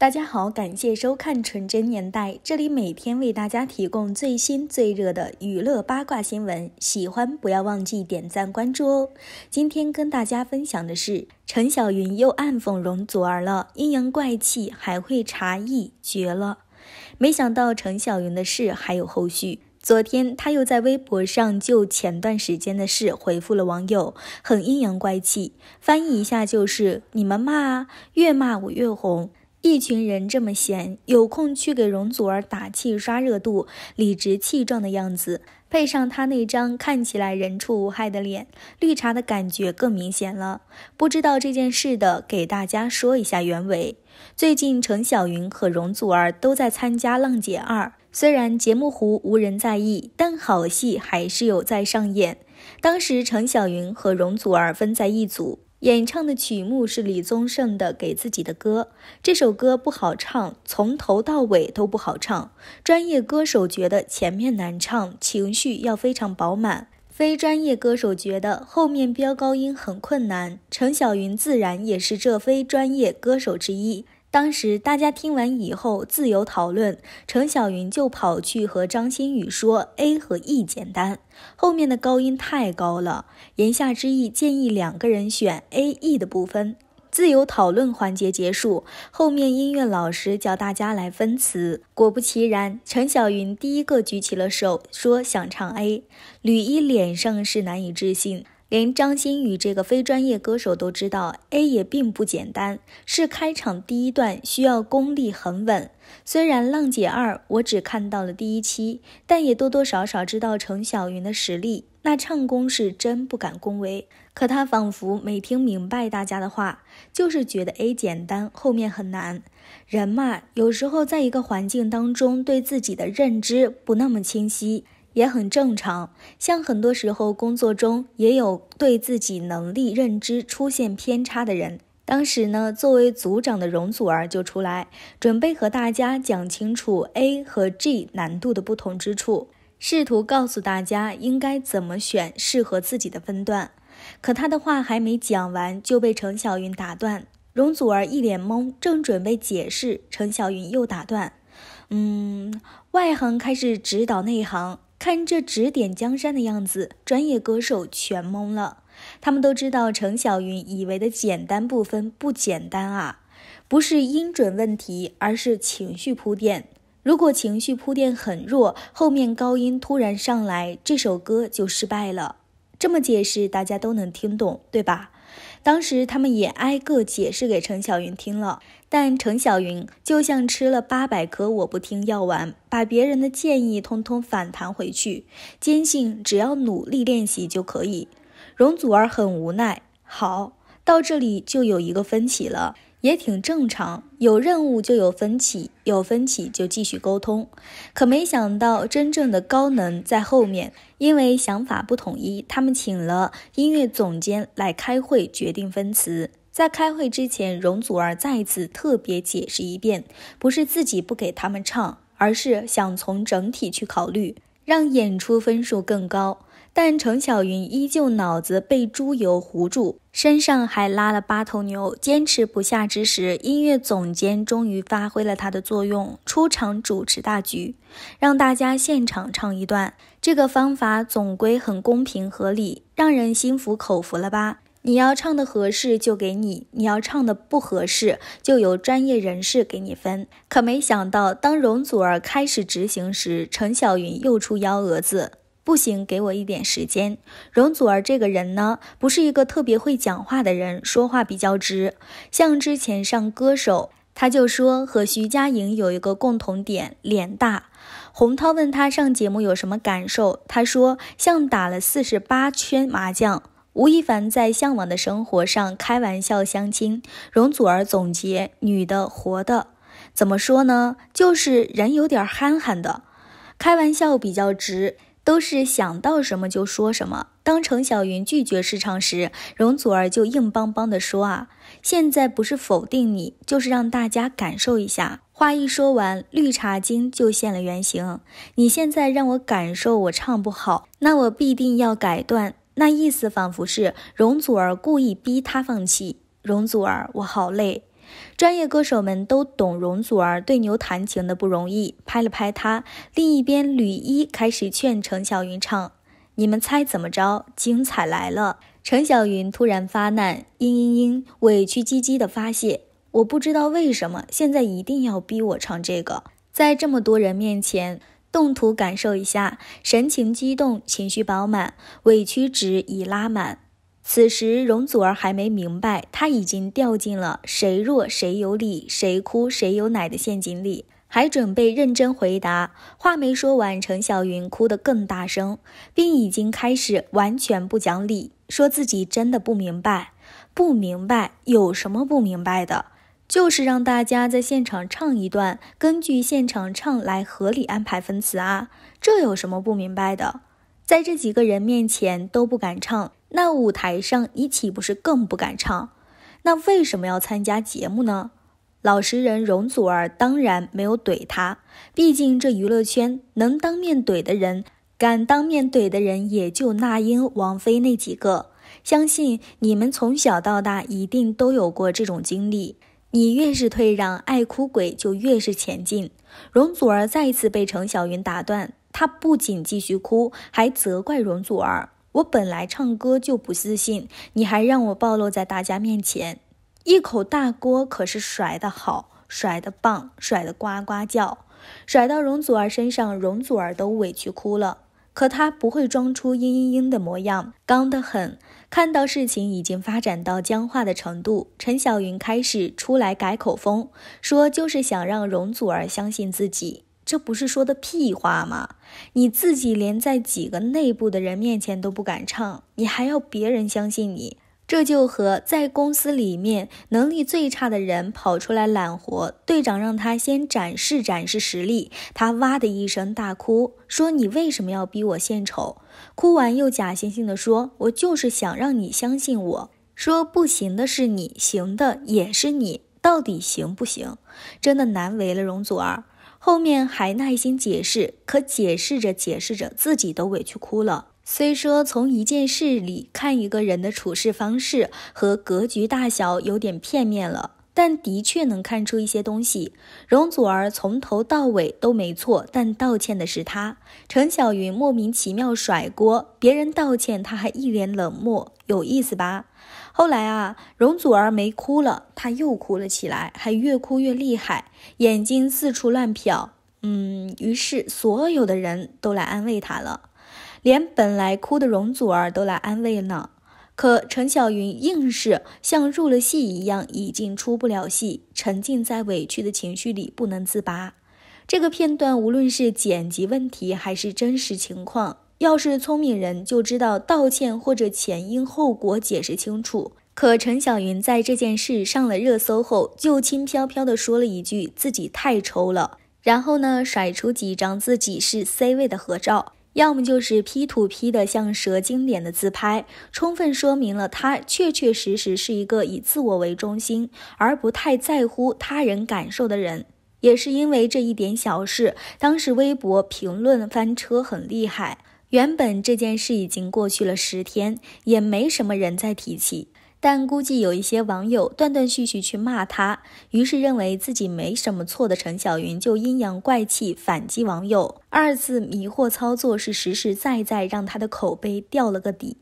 大家好，感谢收看《纯真年代》，这里每天为大家提供最新最热的娱乐八卦新闻。喜欢不要忘记点赞关注哦。今天跟大家分享的是陈小云又暗讽容祖儿了，阴阳怪气，还会茶艺，绝了！没想到陈小云的事还有后续。昨天他又在微博上就前段时间的事回复了网友，很阴阳怪气，翻译一下就是：你们骂啊，越骂我越红。一群人这么闲，有空去给容祖儿打气刷热度，理直气壮的样子，配上他那张看起来人畜无害的脸，绿茶的感觉更明显了。不知道这件事的，给大家说一下原委。最近陈小云和容祖儿都在参加《浪姐二》，虽然节目糊无人在意，但好戏还是有在上演。当时陈小云和容祖儿分在一组。演唱的曲目是李宗盛的《给自己的歌》，这首歌不好唱，从头到尾都不好唱。专业歌手觉得前面难唱，情绪要非常饱满；非专业歌手觉得后面飙高音很困难。程晓云自然也是这非专业歌手之一。当时大家听完以后自由讨论，陈小云就跑去和张馨予说：“A 和 E 简单，后面的高音太高了。”言下之意建议两个人选 A、E 的部分。自由讨论环节结束，后面音乐老师叫大家来分词。果不其然，陈小云第一个举起了手，说想唱 A。吕一脸上是难以置信。连张馨予这个非专业歌手都知道，A 也并不简单，是开场第一段需要功力很稳。虽然《浪姐二》我只看到了第一期，但也多多少少知道程小云的实力，那唱功是真不敢恭维。可她仿佛没听明白大家的话，就是觉得 A 简单，后面很难。人嘛，有时候在一个环境当中，对自己的认知不那么清晰。也很正常，像很多时候工作中也有对自己能力认知出现偏差的人。当时呢，作为组长的容祖儿就出来，准备和大家讲清楚 A 和 G 难度的不同之处，试图告诉大家应该怎么选适合自己的分段。可他的话还没讲完，就被程小云打断。容祖儿一脸懵，正准备解释，程小云又打断：“嗯，外行开始指导内行。”看这指点江山的样子，专业歌手全懵了。他们都知道程小云以为的简单部分不简单啊，不是音准问题，而是情绪铺垫。如果情绪铺垫很弱，后面高音突然上来，这首歌就失败了。这么解释大家都能听懂，对吧？当时他们也挨个解释给程小云听了。但程小云就像吃了八百颗我不听药丸，把别人的建议通通反弹回去，坚信只要努力练习就可以。容祖儿很无奈，好，到这里就有一个分歧了，也挺正常，有任务就有分歧，有分歧就继续沟通。可没想到，真正的高能在后面，因为想法不统一，他们请了音乐总监来开会决定分词。在开会之前，容祖儿再次特别解释一遍，不是自己不给他们唱，而是想从整体去考虑，让演出分数更高。但程晓云依旧脑子被猪油糊住，身上还拉了八头牛，坚持不下之时，音乐总监终于发挥了他的作用，出场主持大局，让大家现场唱一段。这个方法总归很公平合理，让人心服口服了吧。你要唱的合适就给你，你要唱的不合适就由专业人士给你分。可没想到，当容祖儿开始执行时，陈小云又出幺蛾子。不行，给我一点时间。容祖儿这个人呢，不是一个特别会讲话的人，说话比较直。像之前上歌手，他就说和徐佳莹有一个共同点，脸大。洪涛问他上节目有什么感受，他说像打了四十八圈麻将。吴亦凡在《向往的生活》上开玩笑相亲，容祖儿总结女的活的怎么说呢？就是人有点憨憨的，开玩笑比较直，都是想到什么就说什么。当程小云拒绝试唱时，容祖儿就硬邦邦地说：“啊，现在不是否定你，就是让大家感受一下。”话一说完，绿茶精就现了原形。你现在让我感受我唱不好，那我必定要改段。那意思仿佛是容祖儿故意逼他放弃。容祖儿，我好累。专业歌手们都懂容祖儿对牛弹琴的不容易，拍了拍他。另一边，吕一开始劝程晓云唱。你们猜怎么着？精彩来了！程晓云突然发难，嘤嘤嘤，委屈唧唧的发泄。我不知道为什么现在一定要逼我唱这个，在这么多人面前。动图感受一下，神情激动，情绪饱满，委屈值已拉满。此时，容祖儿还没明白，她已经掉进了“谁弱谁有理，谁哭谁有奶”的陷阱里，还准备认真回答。话没说完，陈小云哭得更大声，并已经开始完全不讲理，说自己真的不明白，不明白有什么不明白的。就是让大家在现场唱一段，根据现场唱来合理安排分词啊，这有什么不明白的？在这几个人面前都不敢唱，那舞台上你岂不是更不敢唱？那为什么要参加节目呢？老实人容祖儿当然没有怼他，毕竟这娱乐圈能当面怼的人，敢当面怼的人也就那英、王菲那几个。相信你们从小到大一定都有过这种经历。你越是退让，爱哭鬼就越是前进。容祖儿再一次被程小云打断，她不仅继续哭，还责怪容祖儿：“我本来唱歌就不自信，你还让我暴露在大家面前。”一口大锅可是甩得好，甩得棒，甩得呱呱叫，甩到容祖儿身上，容祖儿都委屈哭了。可他不会装出嘤嘤嘤的模样，刚得很。看到事情已经发展到僵化的程度，陈小云开始出来改口风，说就是想让容祖儿相信自己。这不是说的屁话吗？你自己连在几个内部的人面前都不敢唱，你还要别人相信你？这就和在公司里面能力最差的人跑出来揽活，队长让他先展示展示实力，他哇的一声大哭，说：“你为什么要逼我献丑？”哭完又假惺惺的说：“我就是想让你相信我说不行的是你，行的也是你，到底行不行？”真的难为了容祖儿，后面还耐心解释，可解释着解释着，自己都委屈哭了。虽说从一件事里看一个人的处事方式和格局大小有点片面了，但的确能看出一些东西。容祖儿从头到尾都没错，但道歉的是他。陈小云莫名其妙甩锅，别人道歉他还一脸冷漠，有意思吧？后来啊，容祖儿没哭了，她又哭了起来，还越哭越厉害，眼睛四处乱瞟。嗯，于是所有的人都来安慰她了。连本来哭的容祖儿都来安慰呢，可陈小云硬是像入了戏一样，已经出不了戏，沉浸在委屈的情绪里不能自拔。这个片段无论是剪辑问题还是真实情况，要是聪明人就知道道歉或者前因后果解释清楚。可陈小云在这件事上了热搜后，就轻飘飘的说了一句自己太抽了，然后呢甩出几张自己是 C 位的合照。要么就是 P 图 P 的像蛇精脸的自拍，充分说明了他确确实实是一个以自我为中心，而不太在乎他人感受的人。也是因为这一点小事，当时微博评论翻车很厉害。原本这件事已经过去了十天，也没什么人再提起。但估计有一些网友断断续续去骂他，于是认为自己没什么错的陈小云就阴阳怪气反击网友，二次迷惑操作是实实在在让他的口碑掉了个底。